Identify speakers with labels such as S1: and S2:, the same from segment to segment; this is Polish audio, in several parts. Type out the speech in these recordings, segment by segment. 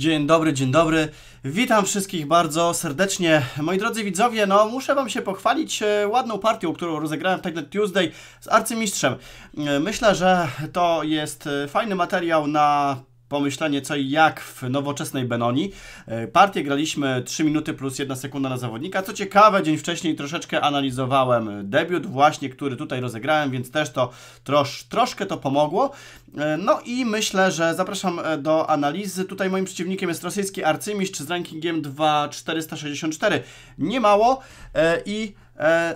S1: Dzień dobry, dzień dobry. Witam wszystkich bardzo serdecznie. Moi drodzy widzowie, no muszę Wam się pochwalić e, ładną partią, którą rozegrałem w Technet Tuesday z arcymistrzem. E, myślę, że to jest e, fajny materiał na pomyślenie co i jak w nowoczesnej Benoni. E, partię graliśmy 3 minuty plus 1 sekunda na zawodnika. Co ciekawe, dzień wcześniej troszeczkę analizowałem debiut właśnie, który tutaj rozegrałem, więc też to trosz, troszkę to pomogło. E, no i myślę, że zapraszam e, do analizy. Tutaj moim przeciwnikiem jest rosyjski arcymistrz z rankingiem 2464. Niemało i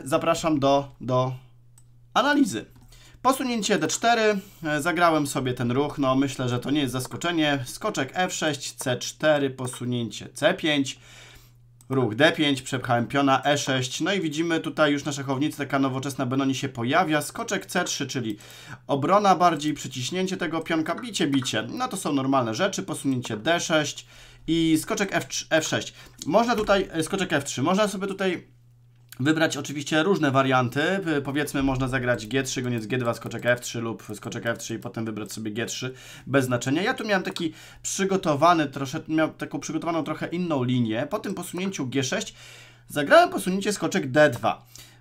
S1: zapraszam do, do analizy. Posunięcie D4, e, zagrałem sobie ten ruch, no myślę, że to nie jest zaskoczenie. Skoczek F6, C4, posunięcie C5, ruch D5, przepchałem piona E6. No i widzimy tutaj już na szachownicy taka nowoczesna Benoni się pojawia. Skoczek C3, czyli obrona bardziej, przyciśnięcie tego pionka, bicie, bicie. No to są normalne rzeczy, posunięcie D6 i skoczek F6. Można tutaj, e, skoczek F3, można sobie tutaj Wybrać oczywiście różne warianty, powiedzmy można zagrać G3, koniec G2, skoczek F3 lub skoczek F3 i potem wybrać sobie G3, bez znaczenia. Ja tu miałem taki przygotowany, troszeczkę, miał taką przygotowaną trochę inną linię. Po tym posunięciu G6 zagrałem posunięcie skoczek D2.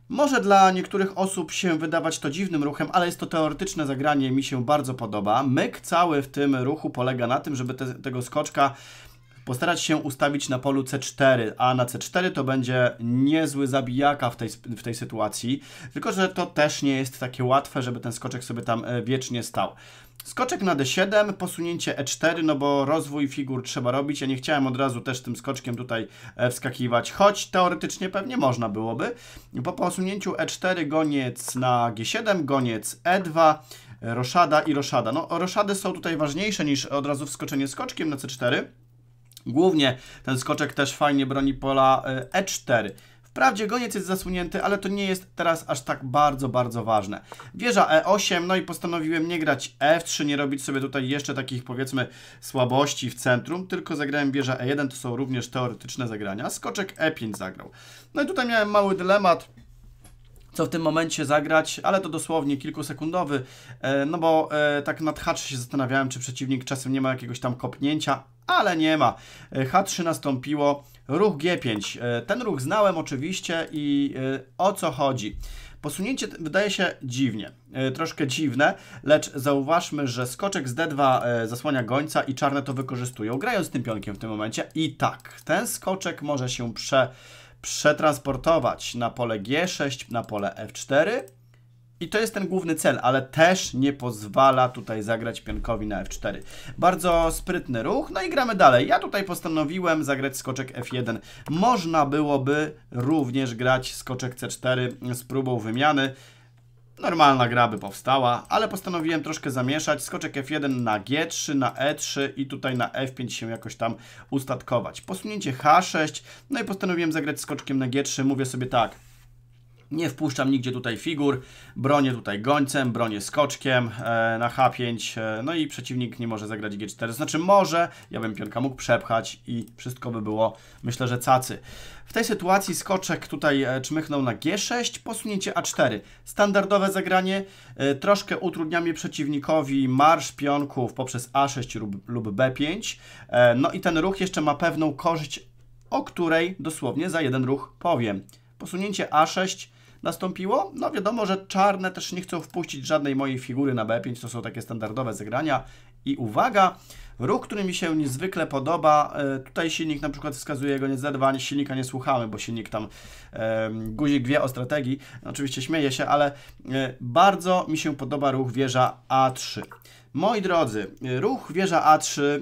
S1: Może dla niektórych osób się wydawać to dziwnym ruchem, ale jest to teoretyczne zagranie, mi się bardzo podoba. Myk cały w tym ruchu polega na tym, żeby te, tego skoczka postarać się ustawić na polu C4, a na C4 to będzie niezły zabijaka w tej, w tej sytuacji, tylko że to też nie jest takie łatwe, żeby ten skoczek sobie tam e, wiecznie stał. Skoczek na D7, posunięcie E4, no bo rozwój figur trzeba robić. Ja nie chciałem od razu też tym skoczkiem tutaj e, wskakiwać, choć teoretycznie pewnie można byłoby. Po posunięciu E4 goniec na G7, goniec E2, roszada i roszada. No roszady są tutaj ważniejsze niż od razu wskoczenie skoczkiem na C4. Głównie ten skoczek też fajnie broni pola E4. E Wprawdzie goniec jest zasunięty, ale to nie jest teraz aż tak bardzo, bardzo ważne. Wieża E8, no i postanowiłem nie grać F3, nie robić sobie tutaj jeszcze takich powiedzmy słabości w centrum, tylko zagrałem wieża E1, to są również teoretyczne zagrania. Skoczek E5 zagrał. No i tutaj miałem mały dylemat, co w tym momencie zagrać, ale to dosłownie kilkusekundowy, e, no bo e, tak nad się zastanawiałem, czy przeciwnik czasem nie ma jakiegoś tam kopnięcia, ale nie ma. E, H3 nastąpiło, ruch G5. E, ten ruch znałem oczywiście i e, o co chodzi? Posunięcie wydaje się dziwnie, troszkę dziwne, lecz zauważmy, że skoczek z D2 zasłania gońca i czarne to wykorzystują, grając tym pionkiem w tym momencie. I tak, ten skoczek może się prze, przetransportować na pole G6, na pole F4, i to jest ten główny cel, ale też nie pozwala tutaj zagrać pionkowi na f4. Bardzo sprytny ruch, no i gramy dalej. Ja tutaj postanowiłem zagrać skoczek f1. Można byłoby również grać skoczek c4 z próbą wymiany. Normalna gra by powstała, ale postanowiłem troszkę zamieszać. Skoczek F1 na G3, na E3 i tutaj na F5 się jakoś tam ustatkować. Posunięcie H6, no i postanowiłem zagrać skoczkiem na G3. Mówię sobie tak, nie wpuszczam nigdzie tutaj figur, bronię tutaj gońcem, bronię skoczkiem e, na H5, e, no i przeciwnik nie może zagrać G4. Znaczy może, ja bym pionka mógł przepchać i wszystko by było, myślę, że cacy. W tej sytuacji skoczek tutaj e, czmychnął na G6, posunięcie A4. Standardowe zagranie, troszkę utrudniamy przeciwnikowi marsz pionków poprzez A6 lub, lub B5. No i ten ruch jeszcze ma pewną korzyść, o której dosłownie za jeden ruch powiem. Posunięcie A6 nastąpiło. No wiadomo, że czarne też nie chcą wpuścić żadnej mojej figury na B5, to są takie standardowe zegrania. I uwaga, ruch, który mi się niezwykle podoba, e, tutaj silnik na przykład wskazuje go nie Z2, silnika nie słuchamy, bo silnik tam e, guzik wie o strategii, oczywiście śmieje się, ale e, bardzo mi się podoba ruch wieża A3. Moi drodzy, ruch wieża A3 e,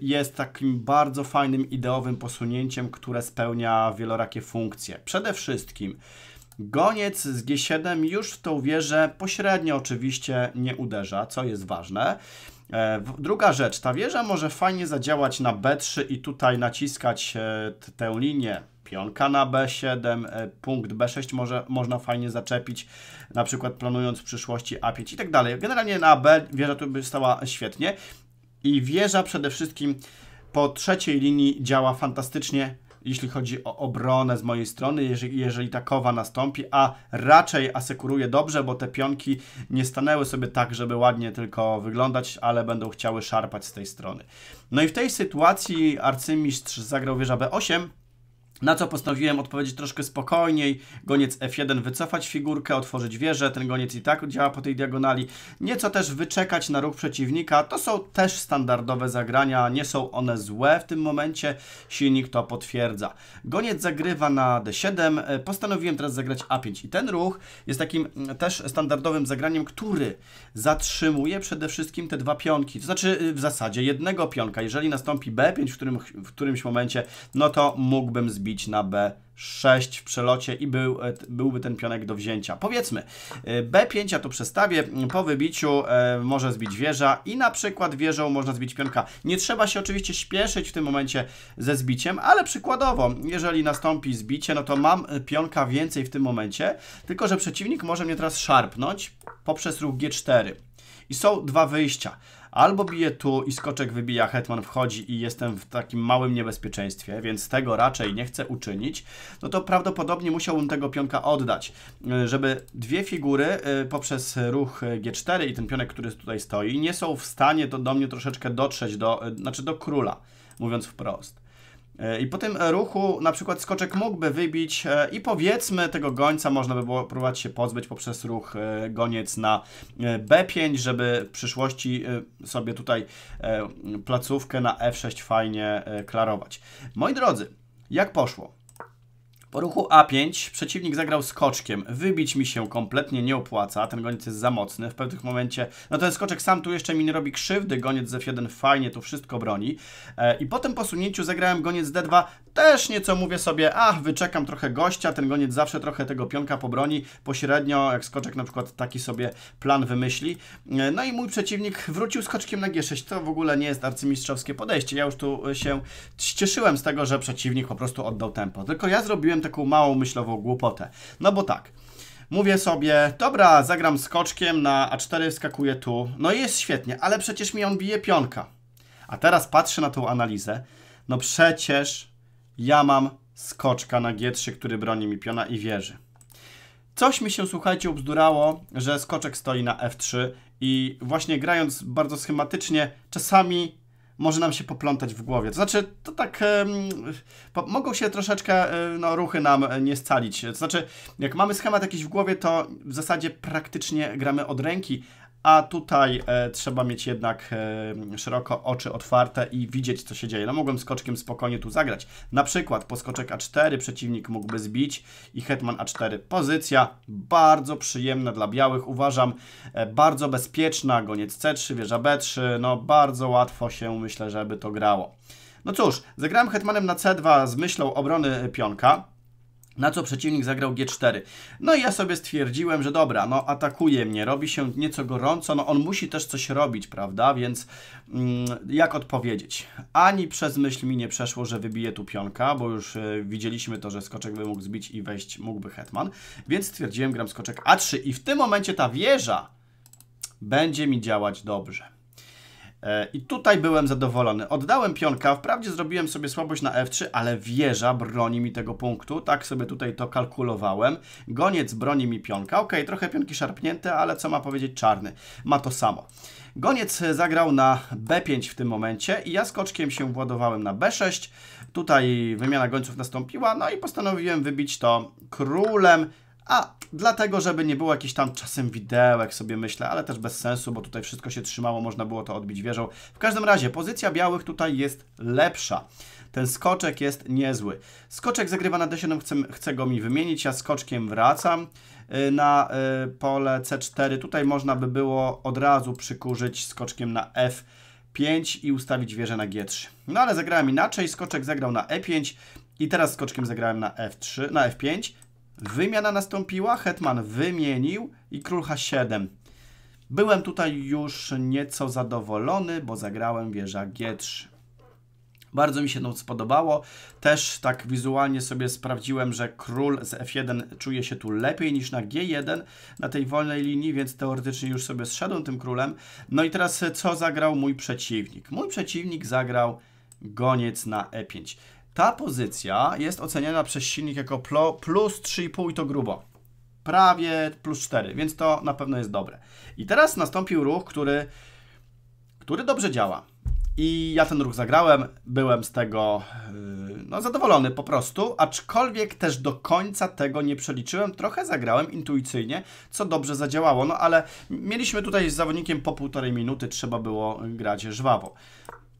S1: jest takim bardzo fajnym ideowym posunięciem, które spełnia wielorakie funkcje. Przede wszystkim Goniec z G7 już w tą wieżę pośrednio oczywiście nie uderza, co jest ważne. E, druga rzecz, ta wieża może fajnie zadziałać na B3 i tutaj naciskać e, tę linię pionka na B7, e, punkt B6 może, można fajnie zaczepić, na przykład planując w przyszłości A5 i tak dalej. Generalnie na B wieża tu by stała świetnie i wieża przede wszystkim po trzeciej linii działa fantastycznie jeśli chodzi o obronę z mojej strony, jeżeli, jeżeli takowa nastąpi, a raczej asekuruję dobrze, bo te pionki nie stanęły sobie tak, żeby ładnie tylko wyglądać, ale będą chciały szarpać z tej strony. No i w tej sytuacji arcymistrz zagrał wieża B8, na co postanowiłem odpowiedzieć troszkę spokojniej. Goniec F1 wycofać figurkę, otworzyć wieżę. Ten goniec i tak działa po tej diagonali. Nieco też wyczekać na ruch przeciwnika. To są też standardowe zagrania. Nie są one złe w tym momencie. Silnik to potwierdza. Goniec zagrywa na D7. Postanowiłem teraz zagrać A5. I ten ruch jest takim mm, też standardowym zagraniem, który zatrzymuje przede wszystkim te dwa pionki. To znaczy y, w zasadzie jednego pionka. Jeżeli nastąpi B5 w, którym, w którymś momencie, no to mógłbym zbić bić na B6 w przelocie i był, e, byłby ten pionek do wzięcia. Powiedzmy, e, B5 ja tu przestawię, mm, po wybiciu e, może zbić wieża i na przykład wieżą można zbić pionka. Nie trzeba się oczywiście śpieszyć w tym momencie ze zbiciem, ale przykładowo, jeżeli nastąpi zbicie, no to mam pionka więcej w tym momencie, tylko że przeciwnik może mnie teraz szarpnąć poprzez ruch G4. I są dwa wyjścia. Albo bije tu i skoczek wybija, hetman wchodzi i jestem w takim małym niebezpieczeństwie, więc tego raczej nie chcę uczynić, no to prawdopodobnie musiałbym tego pionka oddać, e, żeby dwie figury e, poprzez ruch G4 i ten pionek, który tutaj stoi, nie są w stanie to do mnie troszeczkę dotrzeć, do, e, znaczy do króla, mówiąc wprost. E, I po tym ruchu na przykład skoczek mógłby wybić e, i powiedzmy tego gońca można by było próbować się pozbyć poprzez ruch e, goniec na B5, żeby w przyszłości sobie tutaj placówkę na F6 fajnie klarować. Moi drodzy, jak poszło? Po ruchu A5 przeciwnik zagrał skoczkiem. Wybić mi się kompletnie nie opłaca. Ten goniec jest za mocny. W pewnych momencie... No ten skoczek sam tu jeszcze mi nie robi krzywdy. Goniec Z1 fajnie tu wszystko broni. E, I po tym posunięciu zagrałem goniec D2. Też nieco mówię sobie, ach, wyczekam trochę gościa. Ten goniec zawsze trochę tego pionka pobroni. Pośrednio, jak skoczek na przykład taki sobie plan wymyśli. E, no i mój przeciwnik wrócił skoczkiem na G6. To w ogóle nie jest arcymistrzowskie podejście. Ja już tu się cieszyłem z tego, że przeciwnik po prostu oddał tempo. Tylko ja zrobiłem taką małą myślową głupotę. No bo tak, mówię sobie, dobra, zagram skoczkiem na A4, skakuję tu, no jest świetnie, ale przecież mi on bije pionka. A teraz patrzę na tą analizę, no przecież ja mam skoczka na G3, który broni mi piona i wieży. Coś mi się, słuchajcie, obzdurało, że skoczek stoi na F3 i właśnie grając bardzo schematycznie, czasami może nam się poplątać w głowie. To znaczy, to tak. mogą się troszeczkę e, no, ruchy nam e, nie scalić. To znaczy, jak mamy schemat jakiś w głowie, to w zasadzie praktycznie gramy od ręki, a tutaj e, trzeba mieć jednak e, szeroko oczy otwarte i widzieć, co się dzieje. No mogłem skoczkiem spokojnie tu zagrać. Na przykład po skoczek A4 przeciwnik mógłby zbić i hetman A4 pozycja bardzo przyjemna dla białych, uważam, e, bardzo bezpieczna, goniec C3, wieża B3, no bardzo łatwo się myślę, żeby to grało. No cóż, zagrałem hetmanem na C2 z myślą obrony e, pionka, na co przeciwnik zagrał G4. No i ja sobie stwierdziłem, że dobra, no atakuje mnie, robi się nieco gorąco, no on musi też coś robić, prawda? Więc mm, jak odpowiedzieć? Ani przez myśl mi nie przeszło, że wybije tu pionka, bo już y, widzieliśmy to, że skoczek by mógł zbić i wejść mógłby hetman. Więc stwierdziłem, gram skoczek A3 i w tym momencie ta wieża będzie mi działać dobrze. E, I tutaj byłem zadowolony. Oddałem pionka, wprawdzie zrobiłem sobie słabość na F3, ale wieża broni mi tego punktu, tak sobie tutaj to kalkulowałem. Goniec broni mi pionka, ok, trochę pionki szarpnięte, ale co ma powiedzieć czarny? Ma to samo. Goniec zagrał na B5 w tym momencie i ja skoczkiem się władowałem na B6. Tutaj wymiana gońców nastąpiła, no i postanowiłem wybić to królem a dlatego, żeby nie było jakichś tam czasem widełek, sobie myślę, ale też bez sensu, bo tutaj wszystko się trzymało, można było to odbić wieżą. W każdym razie pozycja białych tutaj jest lepsza. Ten skoczek jest niezły. Skoczek zagrywa na D7, chcę, go mi wymienić, ja skoczkiem wracam y, na y, pole C4. Tutaj można by było od razu przykurzyć skoczkiem na F5 i ustawić wieżę na G3. No ale zagrałem inaczej, skoczek zagrał na E5 i teraz skoczkiem zagrałem na F3, na F5 Wymiana nastąpiła, hetman wymienił i król h7. Byłem tutaj już nieco zadowolony, bo zagrałem wieża g3. Bardzo mi się to spodobało. Też tak wizualnie sobie sprawdziłem, że król z f1 czuje się tu lepiej niż na g1 na tej wolnej linii, więc teoretycznie już sobie zszedłem tym królem. No i teraz co zagrał mój przeciwnik? Mój przeciwnik zagrał goniec na e5. Ta pozycja jest oceniana przez silnik jako plus 3,5 i to grubo. Prawie plus 4, więc to na pewno jest dobre. I teraz nastąpił ruch, który, który dobrze działa. I ja ten ruch zagrałem, byłem z tego yy, no, zadowolony po prostu, aczkolwiek też do końca tego nie przeliczyłem. Trochę zagrałem intuicyjnie, co dobrze zadziałało, no ale mieliśmy tutaj z zawodnikiem po półtorej minuty, trzeba było grać żwawo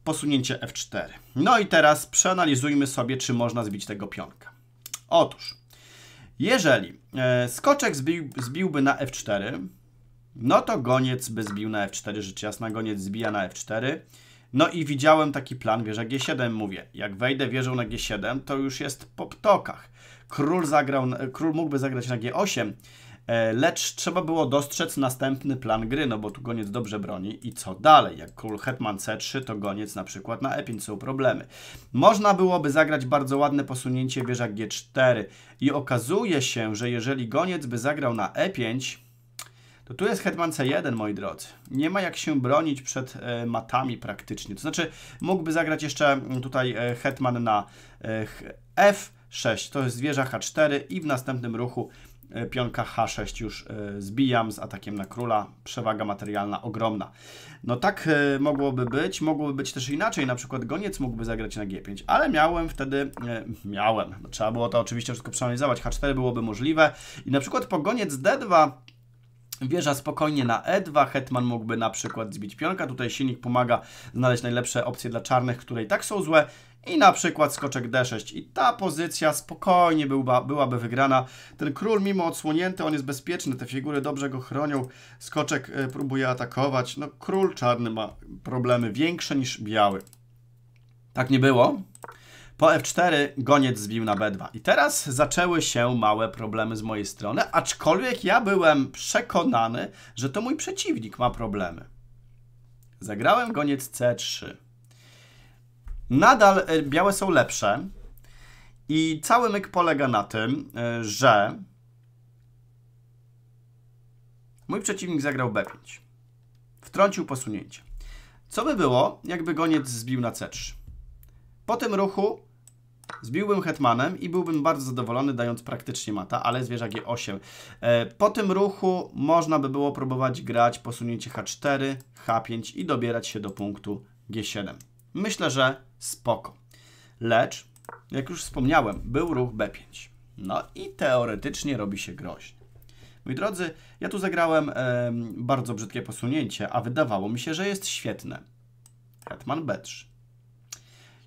S1: posunięcie F4. No i teraz przeanalizujmy sobie, czy można zbić tego pionka. Otóż, jeżeli e, skoczek zbił, zbiłby na F4, no to goniec by zbił na F4, rzecz jasna, goniec zbija na F4. No i widziałem taki plan wieża G7, mówię. Jak wejdę wieżą na G7, to już jest po ptokach. Król, zagrał, król mógłby zagrać na G8, E, lecz trzeba było dostrzec następny plan gry, no bo tu goniec dobrze broni i co dalej? Jak król hetman c3, to goniec na przykład na e5 są problemy. Można byłoby zagrać bardzo ładne posunięcie wieża g4 i okazuje się, że jeżeli goniec by zagrał na e5, to tu jest hetman c1, moi drodzy. Nie ma jak się bronić przed e, matami praktycznie. To znaczy mógłby zagrać jeszcze mm, tutaj e, hetman na f6, to jest wieża h4 i w następnym ruchu E, pionka H6 już e, zbijam z atakiem na króla. Przewaga materialna ogromna. No tak e, mogłoby być. Mogłoby być też inaczej. Na przykład goniec mógłby zagrać na G5, ale miałem wtedy... Miałem. No, trzeba było to oczywiście wszystko przeanalizować. H4 byłoby możliwe. I na przykład po goniec D2 Wieża spokojnie na E2, Hetman mógłby na przykład zbić pionka, tutaj silnik pomaga znaleźć najlepsze opcje dla czarnych, które i tak są złe i na przykład skoczek D6. I ta pozycja spokojnie byłba, byłaby wygrana. Ten król mimo odsłonięty, on jest bezpieczny, te figury dobrze go chronią. Skoczek e, próbuje atakować. No król czarny ma problemy większe niż biały. Tak nie było. Po F4 goniec zbił na B2. I teraz zaczęły się małe problemy z mojej strony, aczkolwiek ja byłem przekonany, że to mój przeciwnik ma problemy. Zagrałem goniec C3. Nadal e, białe są lepsze i cały myk polega na tym, e, że mój przeciwnik zagrał B5. Wtrącił posunięcie. Co by było, jakby goniec zbił na C3? Po tym ruchu zbiłbym hetmanem i byłbym bardzo zadowolony, dając praktycznie mata, ale zwierzak G8. E, po tym ruchu można by było próbować grać posunięcie H4, H5 i dobierać się do punktu G7. Myślę, że spoko. Lecz, jak już wspomniałem, był ruch B5. No i teoretycznie robi się groźnie. Moi drodzy, ja tu zagrałem e, bardzo brzydkie posunięcie, a wydawało mi się, że jest świetne. Hetman B3.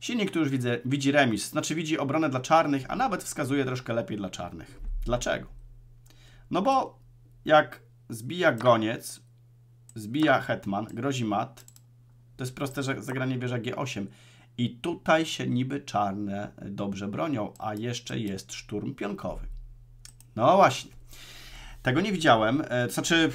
S1: Silnik tu już widzę, widzi remis, znaczy widzi obronę dla czarnych, a nawet wskazuje troszkę lepiej dla czarnych. Dlaczego? No bo jak zbija goniec, zbija hetman, grozi mat, to jest proste że zagranie wieża G8. I tutaj się niby czarne dobrze bronią, a jeszcze jest szturm pionkowy. No właśnie. Tego nie widziałem. E, to znaczy,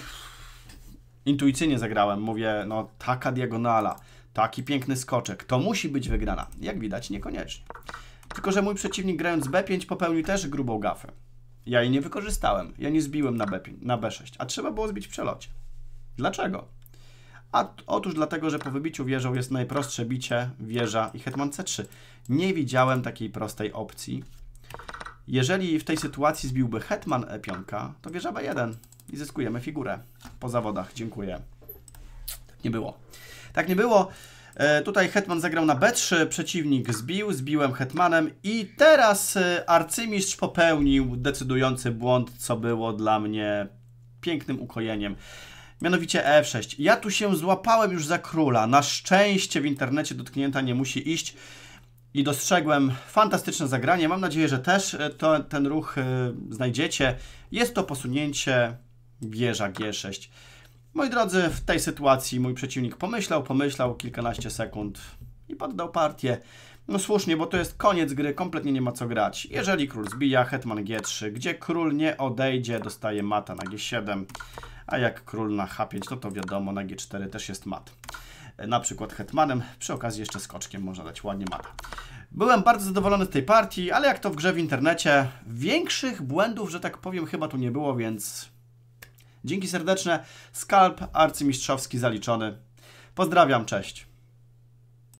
S1: intuicyjnie zagrałem. Mówię, no taka diagonala, taki piękny skoczek. To musi być wygrana. Jak widać, niekoniecznie. Tylko, że mój przeciwnik grając B5 popełnił też grubą gafę. Ja jej nie wykorzystałem. Ja nie zbiłem na, B5, na B6, a trzeba było zbić w przelocie. Dlaczego? A otóż dlatego, że po wybiciu wieżą jest najprostsze bicie wieża i hetman c3. Nie widziałem takiej prostej opcji. Jeżeli w tej sytuacji zbiłby hetman e5, to wieża b1 i zyskujemy figurę po zawodach. Dziękuję. Tak nie było. Tak nie było. E, tutaj hetman zagrał na b3, przeciwnik zbił, zbiłem hetmanem i teraz e, arcymistrz popełnił decydujący błąd, co było dla mnie pięknym ukojeniem mianowicie E6. Ja tu się złapałem już za króla. Na szczęście w internecie dotknięta nie musi iść i dostrzegłem fantastyczne zagranie. Mam nadzieję, że też e, to, ten ruch e, znajdziecie. Jest to posunięcie wieża G6. Moi drodzy, w tej sytuacji mój przeciwnik pomyślał, pomyślał kilkanaście sekund i poddał partię. No słusznie, bo to jest koniec gry, kompletnie nie ma co grać. Jeżeli król zbija, hetman G3, gdzie król nie odejdzie, dostaje mata na G7 a jak król na H5, no to wiadomo, na G4 też jest mat. E, na przykład hetmanem, przy okazji jeszcze skoczkiem można dać ładnie mata. Byłem bardzo zadowolony z tej partii, ale jak to w grze w internecie, większych błędów, że tak powiem, chyba tu nie było, więc dzięki serdeczne. Skalp arcymistrzowski zaliczony. Pozdrawiam, cześć.